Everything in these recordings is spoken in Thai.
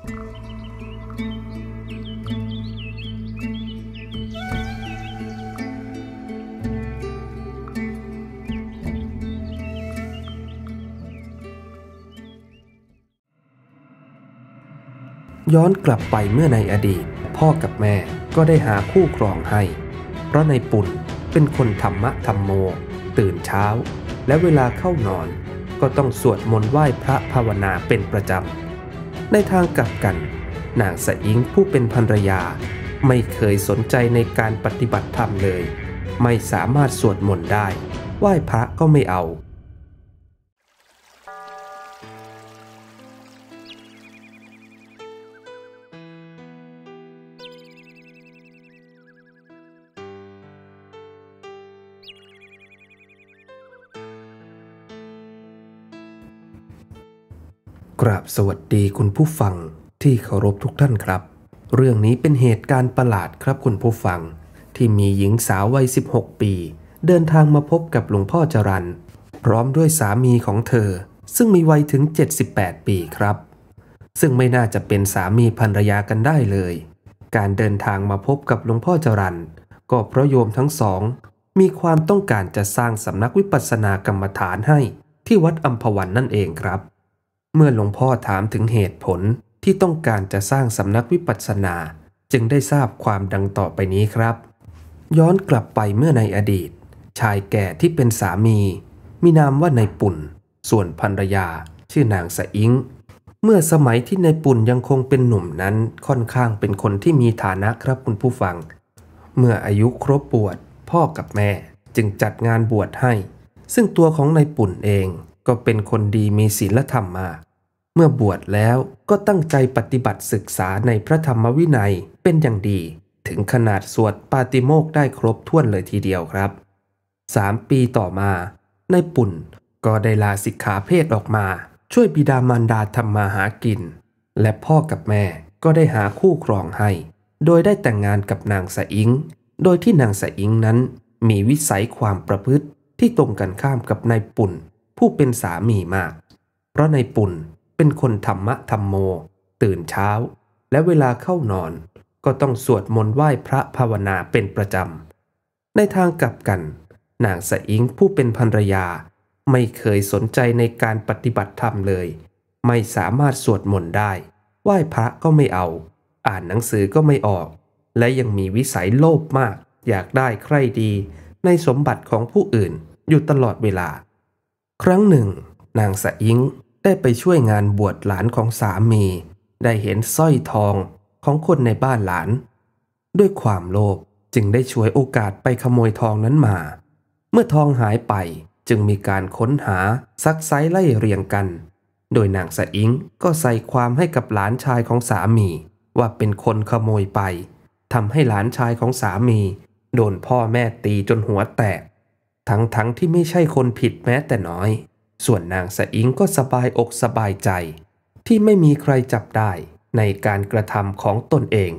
ย้อนกลับไปเมื่อในอดีต พ่อกับแม่ก็ได้หาคู่ครองให้ เพราะในปุ่นเป็นคนธรรมะธรรมโม ตื่นเช้าและเวลาเข้านอน ก็ต้องสวดมนต์ไหว้พระภาวนาเป็นประจำในทางกลับกันนางสะอิงผู้เป็นภรรยา ไม่เคยสนใจในการปฏิบัติธรรมเลย ไม่สามารถสวดมนต์ได้ ไหว้พระก็ไม่เอากราบสวัสดีคุณผู้ฟังที่เคารพทุกท่านครับ เรื่องนี้เป็นเหตุการณ์ประหลาดครับคุณผู้ฟัง ที่มีหญิงสาววัย 16 ปี เดินทางมาพบกับหลวงพ่อจรันพร้อมด้วยสามีของเธอ ซึ่งมีวัยถึง 78 ปีครับ ซึ่งไม่น่าจะเป็นสามีภรรยากันได้เลย การเดินทางมาพบกับหลวงพ่อจรันก็เพราะโยมทั้งสอง มีความต้องการจะสร้างสำนักวิปัสสนากรรมฐานให้ที่วัดอัมพวันนั่นเองครับเมื่อหลวงพ่อถามถึงเหตุผลที่ต้องการจะสร้างสำนักวิปัสสนา จึงได้ทราบความดังต่อไปนี้ครับ ย้อนกลับไปเมื่อในอดีต ชายแก่ที่เป็นสามี มีนามว่านายปุ่น ส่วนภรรยา ชื่อนางสะอิงเมื่อสมัยที่นายปุ่นยังคงเป็นหนุ่มนั้นค่อนข้างเป็นคนที่มีฐานะครับคุณผู้ฟัง เมื่ออายุครบบวชพ่อกับแม่จึงจัดงานบวชให้ ซึ่งตัวของนายปุ่นเองก็เป็นคนดีมีศีลธรรมมา เมื่อบวชแล้วก็ตั้งใจปฏิบัติศึกษาในพระธรรมวินัยเป็นอย่างดี ถึงขนาดสวดปาติโมกได้ครบถ้วนเลยทีเดียวครับสามปีต่อมา ในปุ่นก็ได้ลาสิกขาเพศออกมา ช่วยบิดามารดาทำมาหากิน และพ่อกับแม่ก็ได้หาคู่ครองให้ โดยได้แต่งงานกับนางสะอิง โดยที่นางสะอิงนั้น มีวิสัยความประพฤติที่ตรงกันข้ามกับนายปุ่นผู้เป็นสามีมาก เพราะในปุ่นเป็นคนธรรมะธรรมโม ตื่นเช้าและเวลาเข้านอน ก็ต้องสวดมนต์ไหว้พระภาวนาเป็นประจำ ในทางกลับกันนางสะอิงผู้เป็นภรรยา ไม่เคยสนใจในการปฏิบัติธรรมเลย ไม่สามารถสวดมนต์ได้ไหว้พระก็ไม่เอา อ่านหนังสือก็ไม่ออก และยังมีวิสัยโลภมาก อยากได้ใครดีในสมบัติของผู้อื่นอยู่ตลอดเวลาครั้งหนึ่งนางสะอิงได้ไปช่วยงานบวชหลานของสามี ได้เห็นสร้อยทองของคนในบ้านหลาน ด้วยความโลภจึงได้ช่วยโอกาสไปขโมยทองนั้นมา เมื่อทองหายไปจึงมีการค้นหาซักไซไล่เรียงกัน โดยนางสะอิงก็ใส่ความให้กับหลานชายของสามี ว่าเป็นคนขโมยไปทำให้หลานชายของสามี โดนพ่อแม่ตีจนหัวแตกทั้งๆทที่ไม่ใช่คนผิดแม้แต่น้อย ส่วนนางสะอิงก็สบายอกสบายใจ ที่ไม่มีใครจับได้ในการกระทำของตนเอง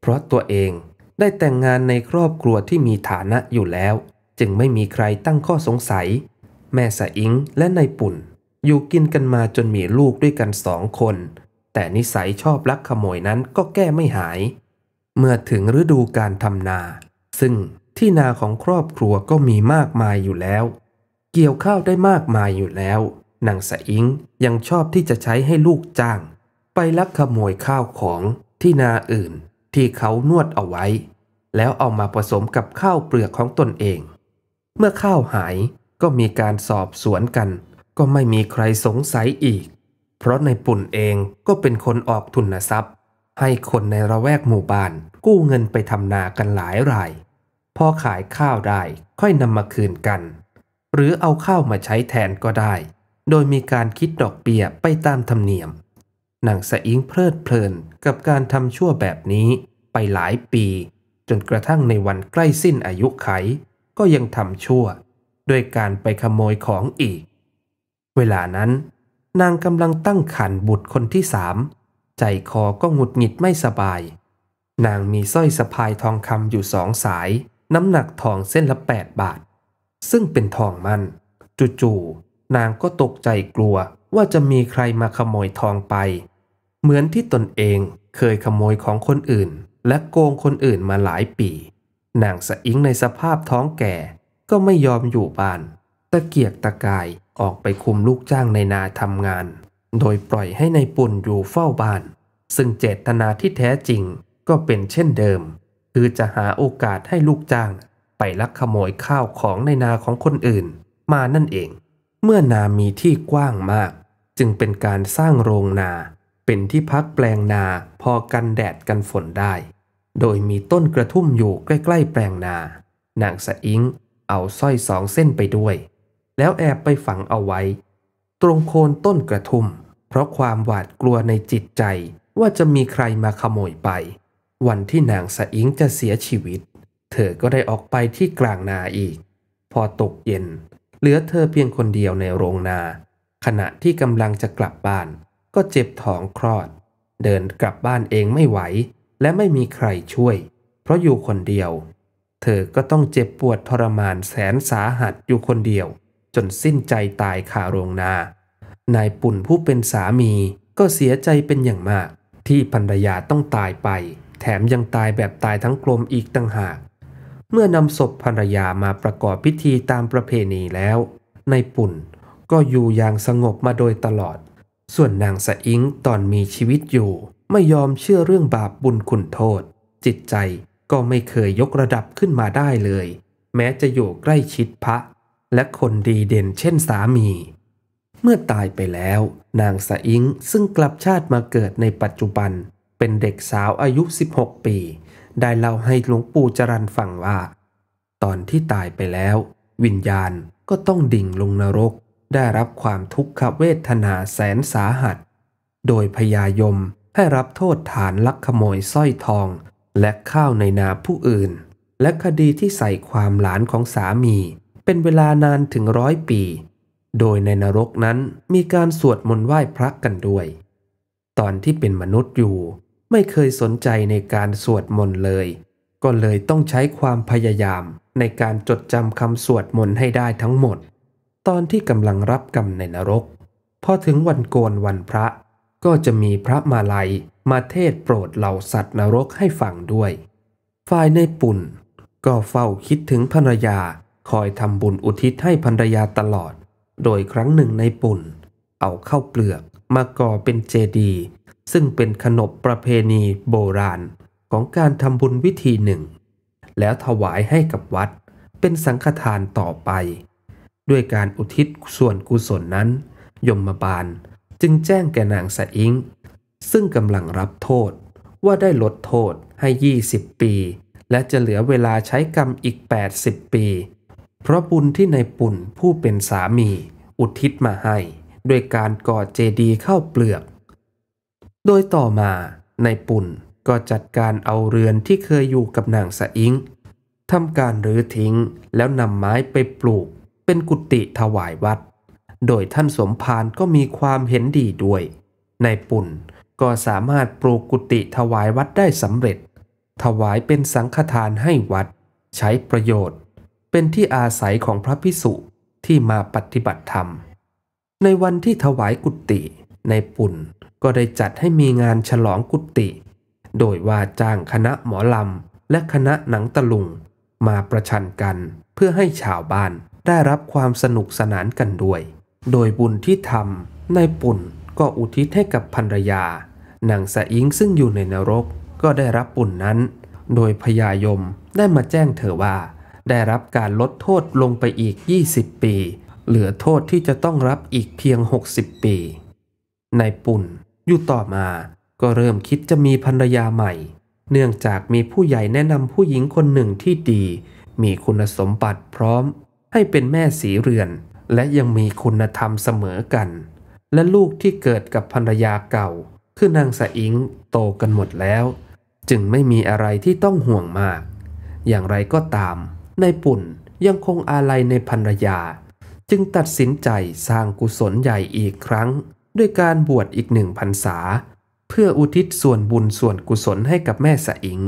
เพราะตัวเองได้แต่งงานในครอบครัวที่มีฐานะอยู่แล้ว จึงไม่มีใครตั้งข้อสงสัย แม่สะอิงและนายปุ่น อยู่กินกันมาจนมีลูกด้วยกันสองคน แต่นิสัยชอบลักขโมยนั้นก็แก้ไม่หาย เมื่อถึงฤดูการทำนา ซึ่งที่นาของครอบครัวก็มีมากมายอยู่แล้ว เกี่ยวข้าวได้มากมายอยู่แล้ว นางสะอิงยังชอบที่จะใช้ให้ลูกจ้าง ไปลักขโมยข้าวของที่นาอื่นที่เขานวดเอาไว้ แล้วเอามาผสมกับข้าวเปลือกของตนเอง เมื่อข้าวหายก็มีการสอบสวนกัน ก็ไม่มีใครสงสัยอีก เพราะในปุ่นเองก็เป็นคนออกทุนทรัพย์ ให้คนในระแวกหมู่บ้านกู้เงินไปทำนากันหลายรายพอขายข้าวได้ค่อยนำมาคืนกัน หรือเอาข้าวมาใช้แทนก็ได้ โดยมีการคิดดอกเบี้ยไปตามธรรมเนียม นางสะอิงเพลิดเพลินกับการทำชั่วแบบนี้ไปหลายปี จนกระทั่งในวันใกล้สิ้นอายุไข ก็ยังทำชั่วด้วยการไปขโมยของอีก เวลานั้น นางกำลังตั้งขันบุตรคนที่สามใจคอก็หงุดหงิดไม่สบาย นางมีสร้อยสะพายทองคำอยู่สองสายน้ำหนักทองเส้นละ 8 บาท ซึ่งเป็นทองมันจู่ๆนางก็ตกใจกลัวว่าจะมีใครมาขโมยทองไป เหมือนที่ตนเองเคยขโมยของคนอื่น และโกงคนอื่นมาหลายปี นางสะอิงในสภาพท้องแก่ก็ไม่ยอมอยู่บ้าน ตะเกียกตะกายออกไปคุมลูกจ้างในนาทำงาน โดยปล่อยให้ในปุ่นอยู่เฝ้าบ้าน ซึ่งเจตนาที่แท้จริงก็เป็นเช่นเดิมคือจะหาโอกาสให้ลูกจ้าง ไปลักขโมยข้าวของในนาของคนอื่น มานั่นเอง เมื่อนามีที่กว้างมาก จึงเป็นการสร้างโรงนา เป็นที่พักแปลงนาพอกันแดดกันฝนได้ โดยมีต้นกระทุ่มอยู่ใกล้ ๆ แปลงนานางสะอิงเอาสร้อยสองเส้นไปด้วย แล้วแอบไปฝังเอาไว้ ตรงโคนต้นกระทุ่มเพราะความหวาดกลัวในจิตใจว่าจะมีใครมาขโมยไปวันที่นางสะอิงจะเสียชีวิต เธอก็ได้ออกไปที่กลางนาอีก พอตกเย็น เหลือเธอเพียงคนเดียวในโรงนา ขณะที่กำลังจะกลับบ้าน ก็เจ็บท้องคลอด เดินกลับบ้านเองไม่ไหว และไม่มีใครช่วย เพราะอยู่คนเดียว เธอก็ต้องเจ็บปวดทรมานแสนสาหัสอยู่คนเดียว จนสิ้นใจตายคาโรงนา นายปุ่นผู้เป็นสามีก็เสียใจเป็นอย่างมาก ที่ภรรยาต้องตายไปแถมยังตายแบบตายทั้งกลมอีกต่างหาก เมื่อนำศพภรรยามาประกอบพิธีตามประเพณีแล้ว ในปุ่นก็อยู่อย่างสงบมาโดยตลอด ส่วนนางสะอิงตอนมีชีวิตอยู่ ไม่ยอมเชื่อเรื่องบาปบุญคุณโทษ จิตใจก็ไม่เคยยกระดับขึ้นมาได้เลย แม้จะอยู่ใกล้ชิดพระ และคนดีเด่นเช่นสามี เมื่อตายไปแล้ว นางสะอิงซึ่งกลับชาติมาเกิดในปัจจุบันเป็นเด็กสาวอายุ 16 ปี ได้เล่าให้หลวงปู่จรันฟังว่า ตอนที่ตายไปแล้ว วิญญาณก็ต้องดิ่งลงนรก ได้รับความทุกขเวทนาแสนสาหัส โดยพยายมให้รับโทษฐานลักขโมยสร้อยทอง และข้าวในนาผู้อื่น และคดีที่ใส่ความหลานของสามี เป็นเวลานานถึงร้อยปี โดยในนรกนั้นมีการสวดมนต์ไหว้พระกันด้วย ตอนที่เป็นมนุษย์อยู่ไม่เคยสนใจในการสวดมนต์เลย ก็เลยต้องใช้ความพยายามในการจดจำคำสวดมนต์ให้ได้ทั้งหมด ตอนที่กำลังรับกรรมในนรก พอถึงวันโกนวันพระ ก็จะมีพระมาลัย มาเทศโปรดเหล่าสัตว์นรกให้ฟังด้วย ฝ่ายในปุ่น ก็เฝ้าคิดถึงภรรยา คอยทำบุญอุทิศให้ภรรยาตลอด โดยครั้งหนึ่งในปุ่นเอาเข้าเปลือก มาก่อเป็นเจดีย์ซึ่งเป็นขนบประเพณีโบราณ ของการทำบุญวิธีหนึ่ง แล้วถวายให้กับวัด เป็นสังฆทานต่อไป ด้วยการอุทิศส่วนกุศลนั้น ยมบาลจึงแจ้งแก่นางสะอิงซึ่งกำลังรับโทษว่าได้ลดโทษให้ 20 ปี และจะเหลือเวลาใช้กรรมอีก 80 ปี เพราะบุญที่ในปุ่นผู้เป็นสามี อุทิศมาให้ ด้วยการก่อเจดีย์เข้าเปลือกโดยต่อมาในปุ่นก็จัดการเอาเรือนที่เคยอยู่กับนางสะอิงทำการรื้อทิ้งแล้วนำไม้ไปปลูกเป็นกุฏิถวายวัด โดยท่านสมภารก็มีความเห็นดีด้วย ในปุ่นก็สามารถปลูกกุฏิถวายวัดได้สำเร็จ ถวายเป็นสังฆทานให้วัดใช้ประโยชน์ เป็นที่อาศัยของพระพิสุที่มาปฏิบัติธรรม ในวันที่ถวายกุฏิในปุ่นก็ได้จัดให้มีงานฉลองกุติ โดยว่าจ้างคณะหมอลำและคณะหนังตะลุงมาประชันกันเพื่อให้ชาวบ้านได้รับความสนุกสนานกันด้วย โดยบุญที่ทำนายปุ่นก็อุทิศให้กับภรรยานางสะอิงซึ่งอยู่ในนรกก็ได้รับบุญนั้น โดยพญายมได้มาแจ้งเธอว่าได้รับการลดโทษลงไปอีก 20 ปี เหลือโทษที่จะต้องรับอีกเพียง 60 ปีนายปุ่นอยู่ต่อมาก็เริ่มคิดจะมีภรรยาใหม่ เนื่องจากมีผู้ใหญ่แนะนำผู้หญิงคนหนึ่งที่ดี มีคุณสมบัติพร้อมให้เป็นแม่สีเรือน และยังมีคุณธรรมเสมอกัน และลูกที่เกิดกับภรรยาเก่า คือนางสะอิงโตกันหมดแล้ว จึงไม่มีอะไรที่ต้องห่วงมาก อย่างไรก็ตาม ในปุ่นยังคงอาลัยในภรรยา จึงตัดสินใจสร้างกุศลใหญ่อีกครั้งด้วยการบวชอีกหนึ่งพรรษา เพื่ออุทิศส่วนบุญส่วนกุศลให้กับแม่สะอิง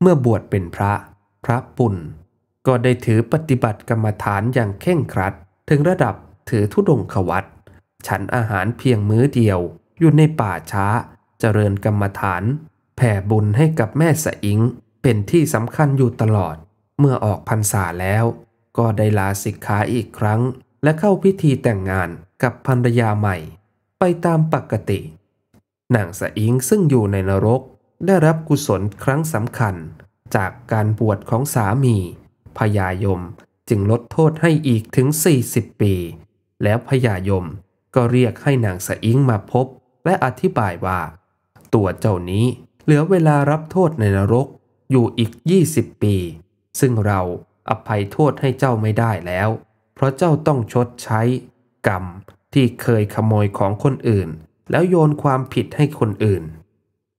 เมื่อบวชเป็นพระพระปุณก็ได้ถือปฏิบัติกรรมฐานอย่างเข่งครัด ถึงระดับถือธุดงควัตฉันอาหารเพียงมื้อเดียวอยู่ในป่าช้า เจริญกรรมฐานแผ่บุญให้กับแม่สะอิงเป็นที่สำคัญอยู่ตลอด เมื่อออกพรรษาแล้ว ก็ได้ลาสิกขาอีกครั้ง และเข้าพิธีแต่งงานกับภรรยาใหม่ไปตามปกตินางสะอิงซึ่งอยู่ในนรกได้รับกุศลครั้งสำคัญ จากการบวชของสามีพญายมจึงลดโทษให้อีกถึง 40 ปี แล้วพญายมก็เรียกให้นางสะอิงมาพบและอธิบายว่า ตัวเจ้านี้เหลือเวลารับโทษในนรกอยู่อีก 20 ปี ซึ่งเราอภัยโทษให้เจ้าไม่ได้แล้ว เพราะเจ้าต้องชดใช้กรรมที่เคยขโมยของคนอื่น แล้วโยนความผิดให้คนอื่น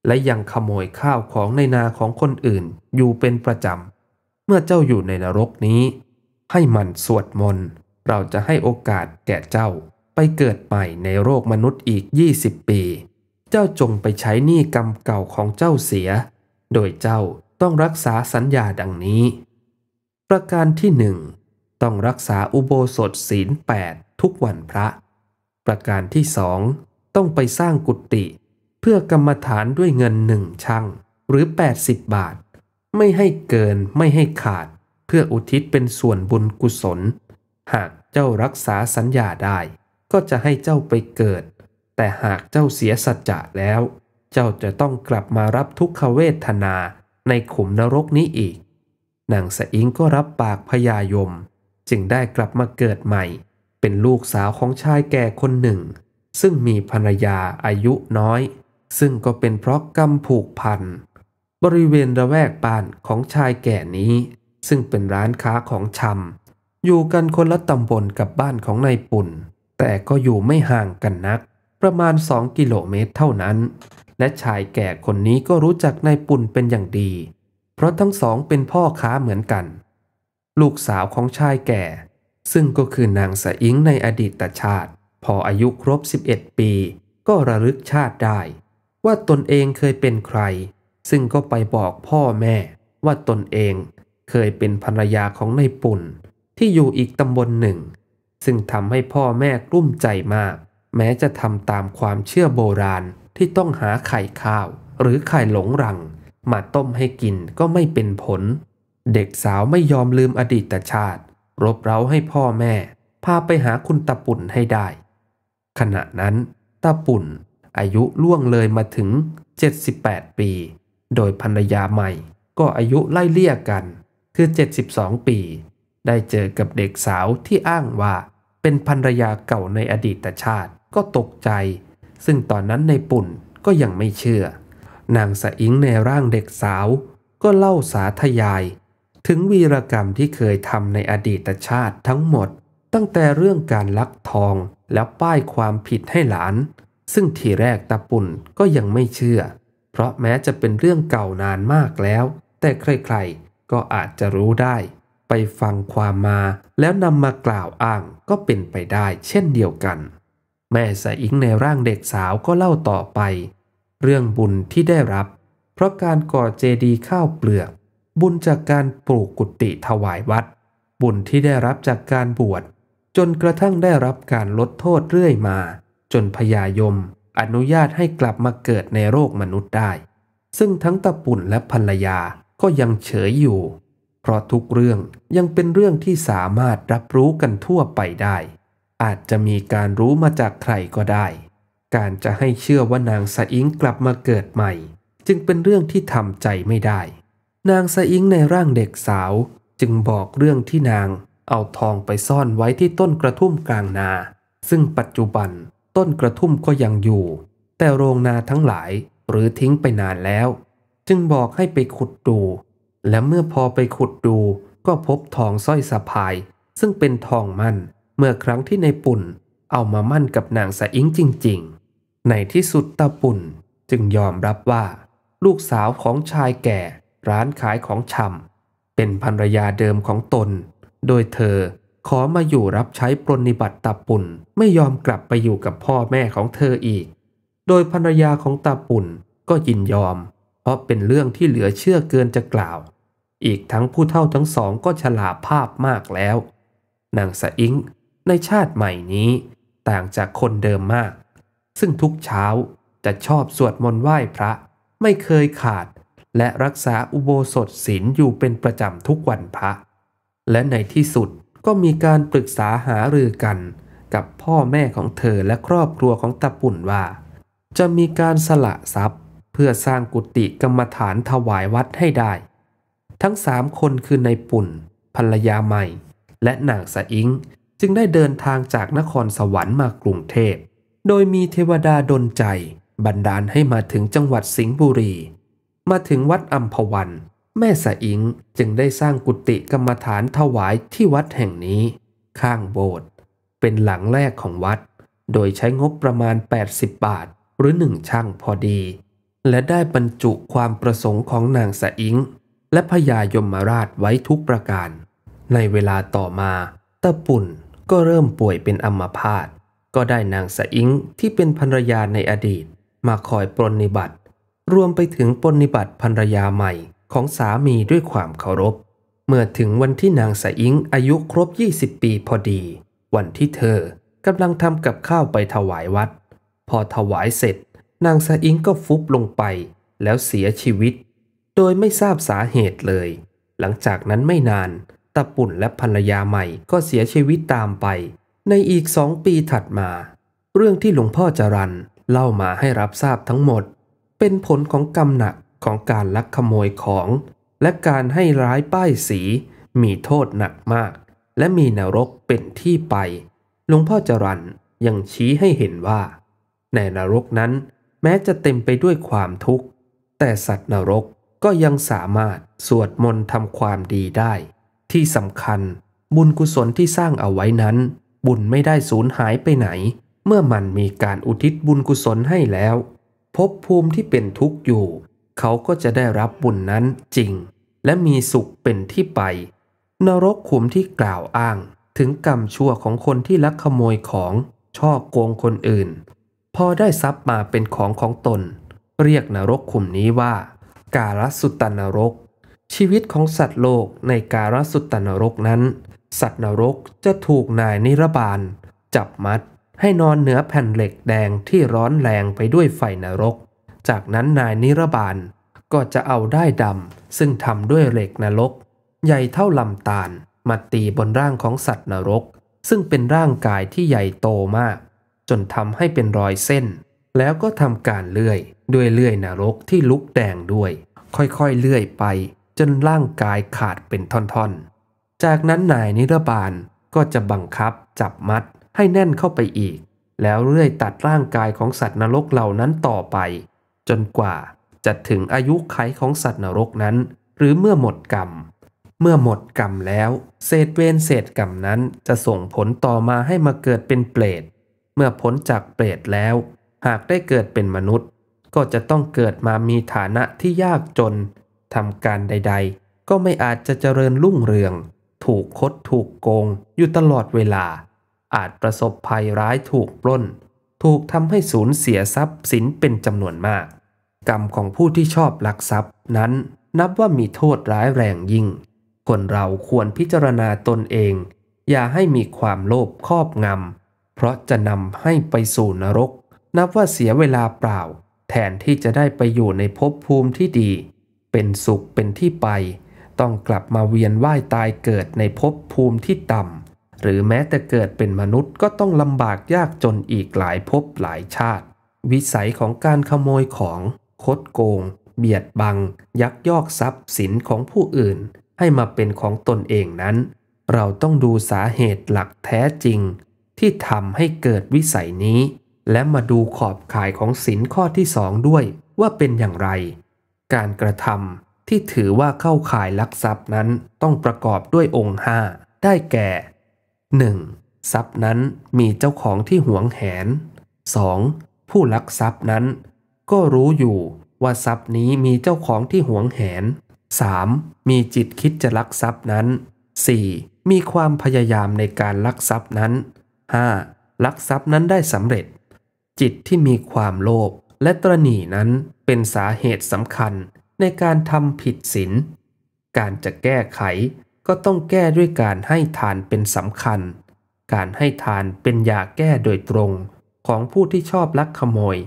และยังขโมยข้าวของในนาของคนอื่นอยู่เป็นประจำ เมื่อเจ้าอยู่ในนรกนี้ ให้มันสวดมนต์เราจะให้โอกาสแก่เจ้าไปเกิดใหม่ในโลกมนุษย์อีก20 ปี เจ้าจงไปใช้หนี้กรรมเก่าของเจ้าเสีย โดยเจ้าต้องรักษาสัญญาดังนี้ ประการที่หนึ่งต้องรักษาอุโบสถศีล 8 ทุกวันพระประการที่สองต้องไปสร้างกุฏิเพื่อกรรมฐานด้วยเงินหนึ่งช่างหรือ 80 บาท ไม่ให้เกินไม่ให้ขาดเพื่ออุทิศเป็นส่วนบุญกุศล หากเจ้ารักษาสัญญาได้ ก็จะให้เจ้าไปเกิด แต่หากเจ้าเสียสัจจะแล้ว เจ้าจะต้องกลับมารับทุกขเวทนาในขุมนรกนี้อีกนางสะอิงก็รับปากพญายม จึงได้กลับมาเกิดใหม่เป็นลูกสาวของชายแก่คนหนึ่ง ซึ่งมีภรรยาอายุน้อย ซึ่งก็เป็นเพราะกรรมผูกพันบริเวณระแวกบ้านของชายแก่นี้ ซึ่งเป็นร้านค้าของชำอยู่กันคนละตำบลกับบ้านของนายปุ่น แต่ก็อยู่ไม่ห่างกันนัก ประมาณสองกิโลเมตรเท่านั้น และชายแก่คนนี้ก็รู้จักนายปุ่นเป็นอย่างดี เพราะทั้งสองเป็นพ่อค้าเหมือนกัน ลูกสาวของชายแก่ซึ่งก็คือนางสะอิงในอดีตชาติ พออายุครบ 11 ปีก็ระลึกชาติได้ ว่าตนเองเคยเป็นใคร ซึ่งก็ไปบอกพ่อแม่ ว่าตนเองเคยเป็นภรรยาของนายปุ่น ที่อยู่อีกตำบลหนึ่ง ซึ่งทำให้พ่อแม่กลุ้มใจมาก แม้จะทำตามความเชื่อโบราณที่ต้องหาไข่ข้าว หรือไข่หลงรัง มาต้มให้กินก็ไม่เป็นผล เด็กสาวไม่ยอมลืมอดีตชาติรบเร้าให้พ่อแม่ พาไปหาคุณตาปุ่นให้ได้ ขณะนั้นตาปุ่นอายุล่วงเลยมาถึง 78 ปี โดยภรรยาใหม่ก็อายุไล่เลี่ยกันคือ 72 ปี ได้เจอกับเด็กสาวที่อ้างว่า เป็นภรรยาเก่าในอดีตชาติก็ตกใจ ซึ่งตอนนั้นในปุ่นก็ยังไม่เชื่อ นางสะอิงในร่างเด็กสาวก็เล่าสาธยายถึงวีรกรรมที่เคยทำในอดีตชาติทั้งหมด ตั้งแต่เรื่องการลักทองแล้วป้ายความผิดให้หลาน ซึ่งทีแรกตาปุ่นก็ยังไม่เชื่อ เพราะแม้จะเป็นเรื่องเก่านานมากแล้ว แต่ใครๆ ก็อาจจะรู้ได้ ไปฟังความมาแล้วนำมากล่าวอ้างก็เป็นไปได้เช่นเดียวกัน แม่สายอิงในร่างเด็กสาวก็เล่าต่อไป เรื่องบุญที่ได้รับ เพราะการก่อเจดีย์ข้าวเปลือกบุญจากการปลูกกุฏิถวายวัด บุญที่ได้รับจากการบวชจนกระทั่งได้รับการลดโทษเรื่อยมา จนพยายม อนุญาตให้กลับมาเกิดในโลกมนุษย์ได้ ซึ่งทั้งตะปุ่นและภรรยาก็ยังเฉยอยู่ เพราะทุกเรื่องยังเป็นเรื่องที่สามารถรับรู้กันทั่วไปได้ อาจจะมีการรู้มาจากใครก็ได้ การจะให้เชื่อว่านางสะอิงกลับมาเกิดใหม่ จึงเป็นเรื่องที่ทำใจไม่ได้นางสะอิงในร่างเด็กสาวจึงบอกเรื่องที่นางเอาทองไปซ่อนไว้ที่ต้นกระทุ่มกลางนา ซึ่งปัจจุบันต้นกระทุ่มก็ยังอยู่ แต่โรงนาทั้งหลายหรือทิ้งไปนานแล้ว จึงบอกให้ไปขุดดู และเมื่อพอไปขุดดู ก็พบทองสร้อยสะพาย ซึ่งเป็นทองมั่น เมื่อครั้งที่ในปุ่น เอามามั่นกับนางสะอิงจริง ๆ ในที่สุดตาปุ่นจึงยอมรับว่า ลูกสาวของชายแก่ร้านขายของชำเป็นภรรยาเดิมของตน โดยเธอขอมาอยู่รับใช้ปรนิบัติตาปุ่นไม่ยอมกลับไปอยู่กับพ่อแม่ของเธออีก โดยภรรยาของตาปุ่นก็ยินยอม เพราะเป็นเรื่องที่เหลือเชื่อเกินจะกล่าว อีกทั้งผู้เท่าทั้งสองก็ฉลาภาพมากแล้วนางสะอิงในชาติใหม่นี้ต่างจากคนเดิมมาก ซึ่งทุกเช้าจะชอบสวดมนต์ไหว้พระไม่เคยขาดและรักษาอุโบสถศีลอยู่เป็นประจำทุกวันพระ และในที่สุดก็มีการปรึกษาหารือกัน กับพ่อแม่ของเธอและครอบครัวของตะปุ่นว่า จะมีการสละทรัพย์ เพื่อสร้างกุฏิกรรมฐานถวายวัดให้ได้ ทั้งสามคนคือในปุ่น ภรรยาใหม่ และนางสะอิงจึงได้เดินทางจากนครสวรรค์มากรุงเทพ โดยมีเทวดาดลใจ บันดาลให้มาถึงจังหวัดสิงห์บุรีมาถึงวัดอัมพวัน แม่สะอิงจึงได้สร้างกุฏิกรรมฐานถวายที่วัดแห่งนี้ ข้างโบสถ์เป็นหลังแรกของวัด โดยใช้งบประมาณ 80 บาทหรือหนึ่งช่างพอดี และได้บรรจุความประสงค์ของนางสะอิงและพญายมราชไว้ทุกประการ ในเวลาต่อมา ตะปุ่นก็เริ่มป่วยเป็นอัมพาต ก็ได้นางสะอิงที่เป็นภรรยาในอดีตมาคอยปรนนิบัติรวมไปถึงปนิบัติภรรยาใหม่ของสามีด้วยความเคารพ เมื่อถึงวันที่นางสายิงอายุครบ 20 ปีพอดี วันที่เธอกำลังทำกับข้าวไปถวายวัด พอถวายเสร็จ นางสายิงก็ฟุบลงไป แล้วเสียชีวิต โดยไม่ทราบสาเหตุเลย หลังจากนั้นไม่นาน ตะปุ่นและภรรยาใหม่ก็เสียชีวิตตามไป ในอีกสองปีถัดมา เรื่องที่หลวงพ่อจรันเล่ามาให้รับทราบทั้งหมดเป็นผลของกรรมหนักของการลักขโมยของ และการให้ร้ายป้ายสี มีโทษหนักมาก และมีนรกเป็นที่ไป หลวงพ่อจรันยังชี้ให้เห็นว่าในนรกนั้นแม้จะเต็มไปด้วยความทุกข์แต่สัตว์นรกก็ยังสามารถสวดมนต์ทำความดีได้ ที่สำคัญบุญกุศลที่สร้างเอาไว้นั้น บุญไม่ได้สูญหายไปไหน เมื่อมันมีการอุทิศบุญกุศลให้แล้วพบภูมิที่เป็นทุกข์อยู่ เขาก็จะได้รับบุญนั้นจริง และมีสุขเป็นที่ไป นรกขุมที่กล่าวอ้างถึงกรรมชั่วของคนที่ลักขโมยของช่อโกงคนอื่น พอได้ทรัพย์มาเป็นของของตน เรียกนรกขุมนี้ว่า กาลสุตตนรก ชีวิตของสัตว์โลกในกาลสุตตนรกนั้น สัตว์นรกจะถูกนายนิรบาล จับมัดให้นอนเหนือแผ่นเหล็กแดงที่ร้อนแรงไปด้วยไฟนรก จากนั้นนายนิรบาลก็จะเอาได้ดำซึ่งทำด้วยเหล็กนรก ใหญ่เท่าลำตาลมาตีบนร่างของสัตว์นรก ซึ่งเป็นร่างกายที่ใหญ่โตมาก จนทำให้เป็นรอยเส้น แล้วก็ทำการเลื่อย ด้วยเลื่อยนรกที่ลุกแดงด้วย ค่อยๆ เลื่อยไป จนร่างกายขาดเป็นท่อนๆ จากนั้นนายนิรบาลก็จะบังคับจับมัดให้แน่นเข้าไปอีก แล้วเรื่อยตัดร่างกายของสัตว์นรกเหล่านั้นต่อไป จนกว่าจะถึงอายุไขของสัตว์นรกนั้น หรือเมื่อหมดกรรม เมื่อหมดกรรมแล้ว เศษเวรเศษกรรมนั้นจะส่งผลต่อมาให้มาเกิดเป็นเปรต เมื่อพ้นจากเปรตแล้ว หากได้เกิดเป็นมนุษย์ ก็จะต้องเกิดมามีฐานะที่ยากจน ทำการใด ๆ ก็ไม่อาจจะเจริญรุ่งเรือง ถูกคดถูกโกงอยู่ตลอดเวลาอาจประสบภัยร้ายถูกปล้น ถูกทำให้สูญเสียทรัพย์สินเป็นจำนวนมาก กรรมของผู้ที่ชอบลักทรัพย์นั้นนับว่ามีโทษร้ายแรงยิ่ง คนเราควรพิจารณาตนเอง อย่าให้มีความโลภครอบงำเพราะจะนำให้ไปสู่นรก นับว่าเสียเวลาเปล่า แทนที่จะได้ไปอยู่ในภพภูมิที่ดี เป็นสุขเป็นที่ไป ต้องกลับมาเวียนว่ายตายเกิดในภพภูมิที่ต่ำหรือแม้แต่เกิดเป็นมนุษย์ก็ต้องลำบากยากจนอีกหลายภพหลายชาติ วิสัยของการขโมยของคดโกง เบียดบังยักยอกทรัพย์สินของผู้อื่น ให้มาเป็นของตนเองนั้น เราต้องดูสาเหตุหลักแท้จริง ที่ทำให้เกิดวิสัยนี้ และมาดูขอบข่ายของสินข้อที่สองด้วย ว่าเป็นอย่างไร การกระทำที่ถือว่าเข้าข่ายลักทรัพย์นั้น ต้องประกอบด้วยองค์ห้าได้แก่ 1. ทรัพย์นั้นมีเจ้าของที่หวงแหน 2. ผู้ลักทรัพย์นั้น ก็รู้อยู่ว่าทรัพย์นี้มีเจ้าของที่หวงแหน 3. มีจิตคิดจะลักทรัพย์นั้น 4. มีความพยายามในการลักทรัพย์นั้น 5. ลักทรัพย์นั้นได้สำเร็จ จิตที่มีความโลภและตรณีนั้นเป็นสาเหตุสำคัญในการทำผิดศีลการจะแก้ไขก็ต้องแก้ด้วยการให้ทานเป็นสำคัญ การให้ทานเป็นยาแก้โดยตรงของผู้ที่ชอบลักขโมย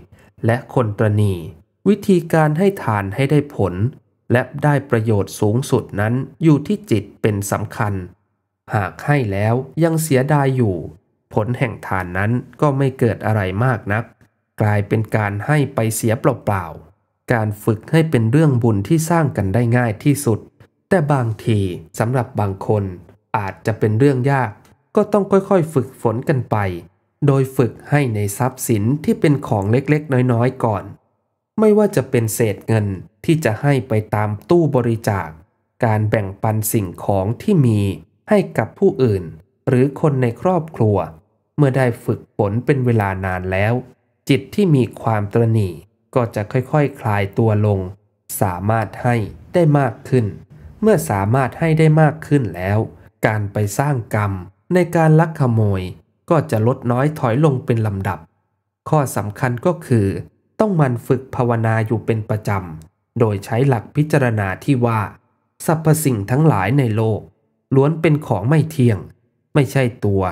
และคนตรณีวิธีการให้ทานให้ได้ผล และได้ประโยชน์สูงสุดนั้นอยู่ที่จิตเป็นสำคัญ หากให้แล้วยังเสียดายอยู่ ผลแห่งทานนั้นก็ไม่เกิดอะไรมากนัก กลายเป็นการให้ไปเสียเปล่าๆการฝึกให้เป็นเรื่องบุญที่สร้างกันได้ง่ายที่สุดแต่บางทีสำหรับบางคน อาจจะเป็นเรื่องยาก ก็ต้องค่อยๆฝึกฝนกันไป โดยฝึกให้ในทรัพย์สินที่เป็นของเล็กๆน้อยๆก่อน ไม่ว่าจะเป็นเศษเงินที่จะให้ไปตามตู้บริจาค การแบ่งปันสิ่งของที่มีให้กับผู้อื่น หรือคนในครอบครัว เมื่อได้ฝึกฝนเป็นเวลานานแล้ว จิตที่มีความตรณีก็จะค่อยๆคคลายตัวลง สามารถให้ได้มากขึ้นเมื่อสามารถให้ได้มากขึ้นแล้ว การไปสร้างกรรมในการลักขโมยก็จะลดน้อยถอยลงเป็นลำดับ ข้อสำคัญก็คือ ต้องมันฝึกภาวนาอยู่เป็นประจำ โดยใช้หลักพิจารณาที่ว่า สรรพสิ่งทั้งหลายในโลกล้วนเป็นของไม่เที่ยง ไม่ใช่ตัว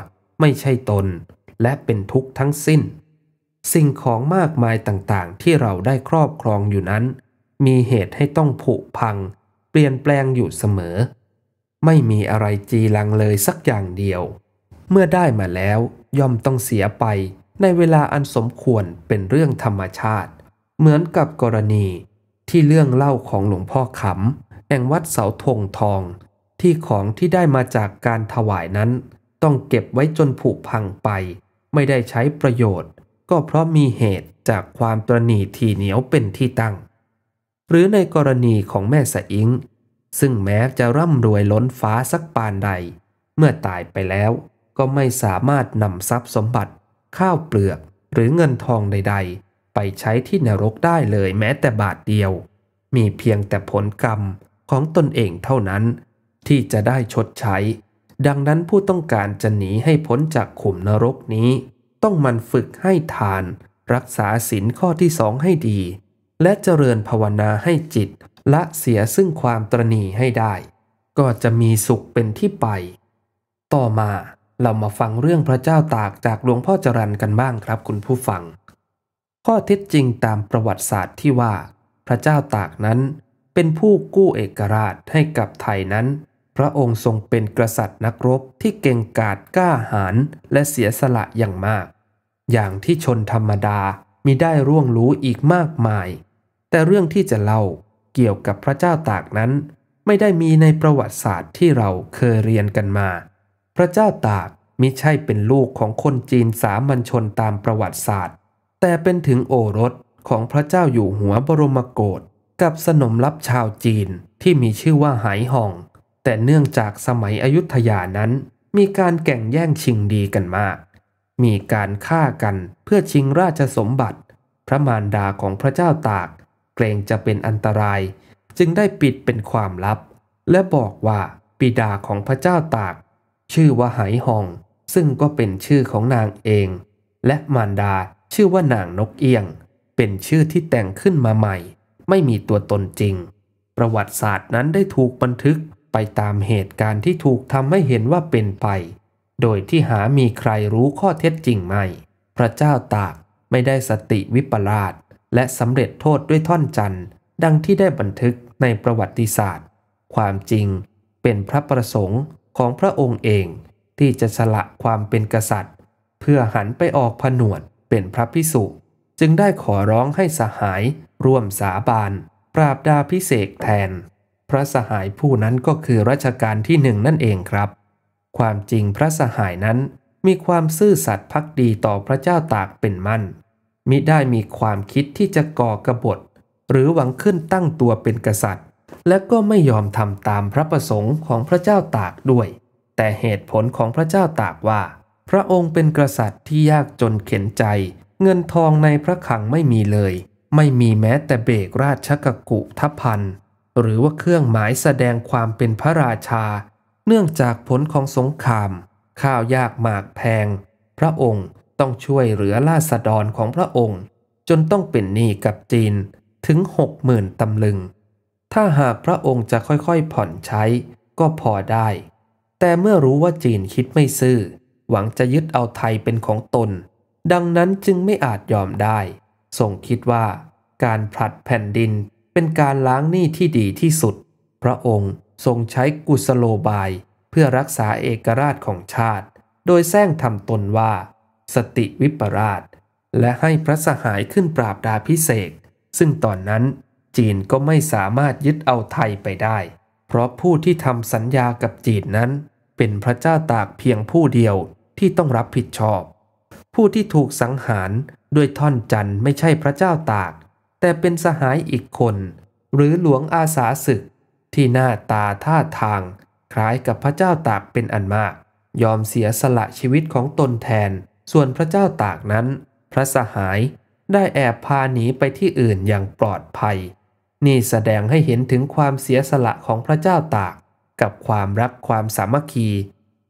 ไม่ใช่ตน และเป็นทุกข์ทั้งสิ้น สิ่งของมากมายต่างๆ ที่เราได้ครอบครองอยู่นั้น มีเหตุให้ต้องผุพังเปลี่ยนแปลงอยู่เสมอ ไม่มีอะไรจีรังเลยสักอย่างเดียว เมื่อได้มาแล้วย่อมต้องเสียไปในเวลาอันสมควรเป็นเรื่องธรรมชาติ เหมือนกับกรณีที่เรื่องเล่าของหลวงพ่อขำแห่งวัดเสาธงทอง ที่ของที่ได้มาจากการถวายนั้น ต้องเก็บไว้จนผุพังไป ไม่ได้ใช้ประโยชน์ ก็เพราะมีเหตุจากความตรนีทีเหนียวเป็นที่ตั้งหรือในกรณีของแม่สะอิงซึ่งแม้จะร่ำรวยล้นฟ้าสักปานใด เมื่อตายไปแล้วก็ไม่สามารถนำทรัพย์สมบัติ ข้าวเปลือกหรือเงินทองใดๆ ไปใช้ที่นรกได้เลยแม้แต่บาทเดียว มีเพียงแต่ผลกรรมของตนเองเท่านั้น ที่จะได้ชดใช้ ดังนั้นผู้ต้องการจะหนีให้พ้นจากขุมนรกนี้ ต้องมันฝึกให้ทานรักษาศีลข้อที่สองให้ดีและเจริญภาวนาให้จิตละเสียซึ่งความตรณีให้ได้ ก็จะมีสุขเป็นที่ไป ต่อมาเรามาฟังเรื่องพระเจ้าตากจากหลวงพ่อจรันกันบ้างครับคุณผู้ฟัง ข้อเท็จจริงตามประวัติศาสตร์ที่ว่า พระเจ้าตากนั้น เป็นผู้กู้เอกราชให้กับไทยนั้น พระองค์ทรงเป็นกษัตริย์นักรบที่เก่งกาจกล้าหาญและเสียสละอย่างมาก อย่างที่ชนธรรมดามิได้ร่วงรู้อีกมากมายแต่เรื่องที่จะเล่าเกี่ยวกับพระเจ้าตากนั้น ไม่ได้มีในประวัติศาสตร์ที่เราเคยเรียนกันมา พระเจ้าตาก มิใช่เป็นลูกของคนจีนสามัญชนตามประวัติศาสตร์ แต่เป็นถึงโอรสของพระเจ้าอยู่หัวบรมโกศกับสนมลับชาวจีนที่มีชื่อว่าหายห่องแต่เนื่องจากสมัยอยุธยานั้น มีการแก่งแย่งชิงดีกันมาก มีการฆ่ากันเพื่อชิงราชสมบัติ พระมารดาของพระเจ้าตากเกรงจะเป็นอันตราย จึงได้ปิดเป็นความลับ และบอกว่าปิดาของพระเจ้าตาก ชื่อว่าไหหอง ซึ่งก็เป็นชื่อของนางเอง และมารดาชื่อว่านางนกเอียง เป็นชื่อที่แต่งขึ้นมาใหม่ ไม่มีตัวตนจริง ประวัติศาสตร์นั้นได้ถูกบันทึกไปตามเหตุการณ์ที่ถูกทำให้เห็นว่าเป็นไป โดยที่หามีใครรู้ข้อเท็จจริงไม่ พระเจ้าตากไม่ได้สติวิปลาสและสำเร็จโทษด้วยท่อนจันทร์ดังที่ได้บันทึกในประวัติศาสตร์ ความจริงเป็นพระประสงค์ของพระองค์เอง ที่จะสละความเป็นกษัตริย์ เพื่อหันไปออกผนวดเป็นพระพิสุจึงได้ขอร้องให้สหายร่วมสาบานปราบดาพิเศษแทน พระสหายผู้นั้นก็คือรัชกาลที่หนึ่งนั่นเองครับ ความจริงพระสหายนั้น มีความซื่อสัตย์พักดีต่อพระเจ้าตากเป็นมั่นมิได้มีความคิดที่จะก่อกบฏ หรือหวังขึ้นตั้งตัวเป็นกษัตริย์ และก็ไม่ยอมทำตามพระประสงค์ของพระเจ้าตากด้วย แต่เหตุผลของพระเจ้าตากว่า พระองค์เป็นกษัตริย์ที่ยากจนเข็นใจ เงินทองในพระขังไม่มีเลย ไม่มีแม้แต่เบกราชกกุทัพัน หรือว่าเครื่องหมายแสดงความเป็นพระราชา เนื่องจากผลของสงคราม ข้าวยากหมากแพง พระองค์ต้องช่วยเหลือราษฎรของพระองค์ จนต้องเป็นหนี้กับจีนถึงหกหมื่นตำลึง ถ้าหากพระองค์จะค่อยๆผ่อนใช้ ก็พอได้ แต่เมื่อรู้ว่าจีนคิดไม่ซื่อหวังจะยึดเอาไทยเป็นของตน ดังนั้นจึงไม่อาจยอมได้ ทรงคิดว่าการผลัดแผ่นดิน เป็นการล้างหนี้ที่ดีที่สุด พระองค์ทรงใช้กุสโลบายเพื่อรักษาเอกราชของชาติ โดยแซงทำตนว่าสติวิปราชและให้พระสหายขึ้นปราบดาพิเศษ ซึ่งตอนนั้นจีนก็ไม่สามารถยึดเอาไทยไปได้ เพราะผู้ที่ทำสัญญากับจีนนั้น เป็นพระเจ้าตากเพียงผู้เดียวที่ต้องรับผิดชอบ ผู้ที่ถูกสังหารด้วยท่อนจันไม่ใช่พระเจ้าตาก แต่เป็นสหายอีกคน หรือหลวงอาสาศึก ที่หน้าตาท่าทาง คล้ายกับพระเจ้าตากเป็นอันมาก ยอมเสียสละชีวิตของตนแทนส่วนพระเจ้าตากนั้น พระสหายได้แอบพาหนีไปที่อื่นอย่างปลอดภัย นี่แสดงให้เห็นถึงความเสียสละของพระเจ้าตาก กับความรักความสามัคคี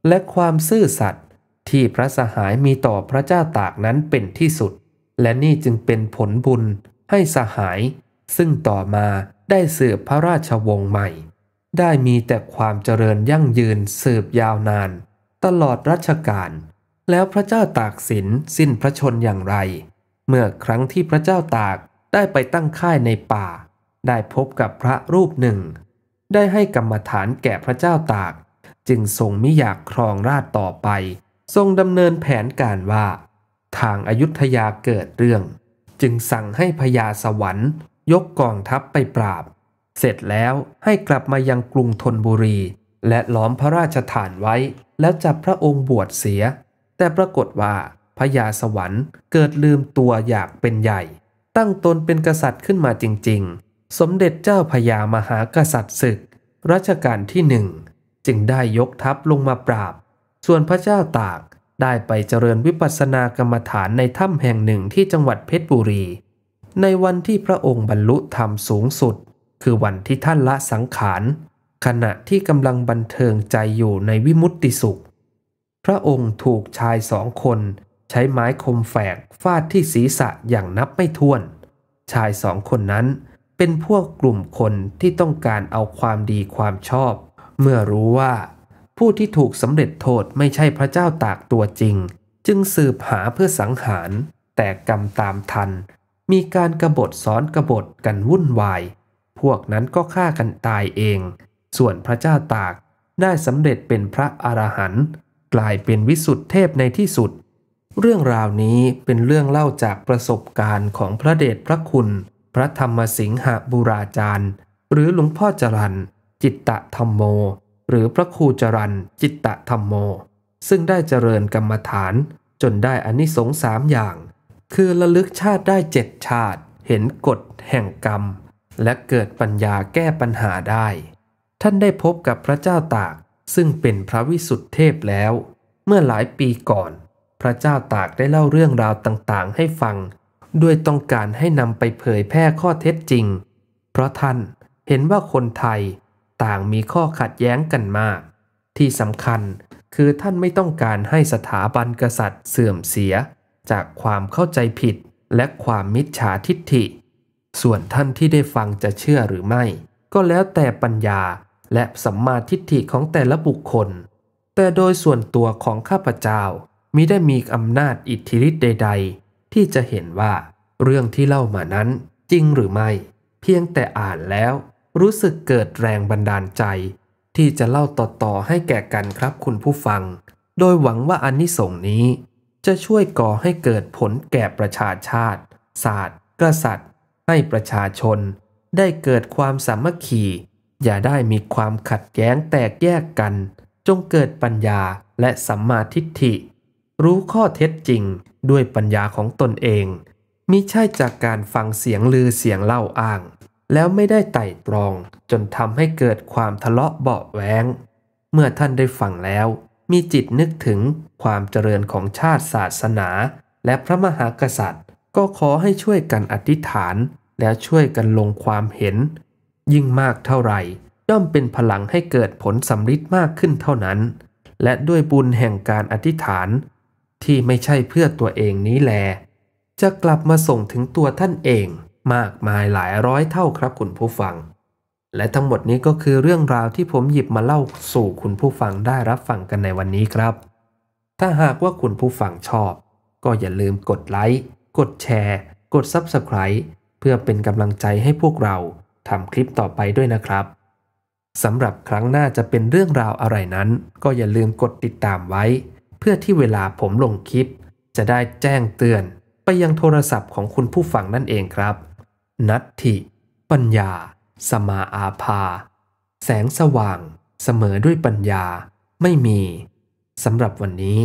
และความซื่อสัตย์ที่พระสหายมีต่อพระเจ้าตากนั้นเป็นที่สุด และนี่จึงเป็นผลบุญให้สหาย ซึ่งต่อมาได้สืบพระราชวงศ์ใหม่ ได้มีแต่ความเจริญยั่งยืนสืบยาวนาน ตลอดรัชกาลแล้วพระเจ้าตากสินสิ้นพระชนอย่างไร เมื่อครั้งที่พระเจ้าตากได้ไปตั้งค่ายในป่า ได้พบกับพระรูปหนึ่ง ได้ให้กรรมฐานแก่พระเจ้าตาก จึงทรงมิอยากครองราชต่อไป ทรงดำเนินแผนการว่า ทางอายุทยาเกิดเรื่อง จึงสั่งให้พญาสวรรค์ ยกกองทัพไปปราบ เสร็จแล้วให้กลับมายังกรุงธนบุรี และล้อมพระราชฐานไว้ แล้วจับพระองค์บวชเสียแต่ปรากฏว่าพญาสวรรค์เกิดลืมตัวอยากเป็นใหญ่ ตั้งตนเป็นกษัตริย์ขึ้นมาจริงๆ สมเด็จเจ้าพญามหากษัตริย์ศึกรัชกาลที่หนึ่ง จึงได้ยกทัพลงมาปราบ ส่วนพระเจ้าตากได้ไปเจริญวิปัสสนากรรมฐานในถ้ำแห่งหนึ่งที่จังหวัดเพชรบุรี ในวันที่พระองค์บรรลุธรรมสูงสุด คือวันที่ท่านละสังขาร ขณะที่กำลังบันเทิงใจอยู่ในวิมุตติสุขพระองค์ถูกชายสองคน ใช้ไม้คมแฝกฟาดที่ศีรษะอย่างนับไม่ถ้วน ชายสองคนนั้นเป็นพวกกลุ่มคนที่ต้องการเอาความดีความชอบ เมื่อรู้ว่า ผู้ที่ถูกสำเร็จโทษไม่ใช่พระเจ้าตากตัวจริง จึงสืบหาเพื่อสังหารแต่กรรมตามทัน มีการกรบฏซ้อนกรบฏกันวุ่นวาย พวกนั้นก็ฆ่ากันตายเอง ส่วนพระเจ้าตากได้สำเร็จเป็นพระอรหันต์กลายเป็นวิสุทธิเทพในที่สุด เรื่องราวนี้เป็นเรื่องเล่าจากประสบการณ์ของพระเดชพระคุณ พระธรรมสิงหบุราจารย์ หรือหลวงพ่อจรันจิตตะธรรมโม หรือพระครูจรันจิตตะธรรมโม ซึ่งได้เจริญกรรมฐานจนได้อนิสงส์สามอย่าง คือระลึกชาติได้เจ็ดชาติ เห็นกฎ แห่งกรรม และเกิดปัญญาแก้ปัญหาได้ ท่านได้พบกับพระเจ้าตากซึ่งเป็นพระวิสุทธิเทพแล้ว เมื่อหลายปีก่อน พระเจ้าตากได้เล่าเรื่องราวต่างๆให้ฟังด้วยต้องการให้นำไปเผยแพร่ข้อเท็จจริง เพราะท่านเห็นว่าคนไทยต่างมีข้อขัดแย้งกันมาก ที่สำคัญคือท่านไม่ต้องการให้สถาบันกษัตริย์เสื่อมเสีย จากความเข้าใจผิดและความมิจฉาทิฏฐิ ส่วนท่านที่ได้ฟังจะเชื่อหรือไม่ ก็แล้วแต่ปัญญาและสัมมาทิฏฐิของแต่ละบุคคล แต่โดยส่วนตัวของข้าพเจ้ามิได้มีอำนาจอิทธิฤทธิ์ใดๆ ที่จะเห็นว่า เรื่องที่เล่ามานั้นจริงหรือไม่ เพียงแต่อ่านแล้วรู้สึกเกิดแรงบันดาลใจ ที่จะเล่าต่อๆให้แก่กันครับคุณผู้ฟัง โดยหวังว่าอนนิสงส์นี้ จะช่วยก่อให้เกิดผลแก่ประชาชาติ ศาสตร์ กษัตริย์ ให้ประชาชน ได้เกิดความสามัคคีอย่าได้มีความขัดแย้งแตกแยกกัน จงเกิดปัญญาและสัมมาทิฏฐิรู้ข้อเท็จจริงด้วยปัญญาของตนเองมิใช่จากการฟังเสียงลือเสียงเล่าอ้าง แล้วไม่ได้ไต่ตรองจนทำให้เกิดความทะเลาะเบาแวงเมื่อท่านได้ฟังแล้ว มีจิตนึกถึงความเจริญของชาติศาสนา และพระมหากษัตริย์ ก็ขอให้ช่วยกันอธิษฐาน แล้วช่วยกันลงความเห็นยิ่งมากเท่าไหร่ย่อมเป็นพลังให้เกิดผลสำลิดมากขึ้นเท่านั้น และด้วยบุญแห่งการอธิษฐาน ที่ไม่ใช่เพื่อตัวเองนี้แล จะกลับมาส่งถึงตัวท่านเอง มากมายหลายร้อยเท่าครับคุณผู้ฟัง และทั้งหมดนี้ก็คือเรื่องราวที่ผมหยิบมาเล่าสู่คุณผู้ฟังได้รับฟังกันในวันนี้ครับ ถ้าหากว่าคุณผู้ฟังชอบ ก็อย่าลืมกดไลค์กดแชร์ กด Subscribe เพื่อเป็นกำลังใจให้พวกเราทำคลิปต่อไปด้วยนะครับ สำหรับครั้งหน้าจะเป็นเรื่องราวอะไรนั้น ก็อย่าลืมกดติดตามไว้ เพื่อที่เวลาผมลงคลิป จะได้แจ้งเตือน ไปยังโทรศัพท์ของคุณผู้ฟังนั่นเองครับ นัตถิ ปัญญา สมาอาภา แสงสว่าง เสมอด้วยปัญญาไม่มี สำหรับวันนี้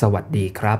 สวัสดีครับ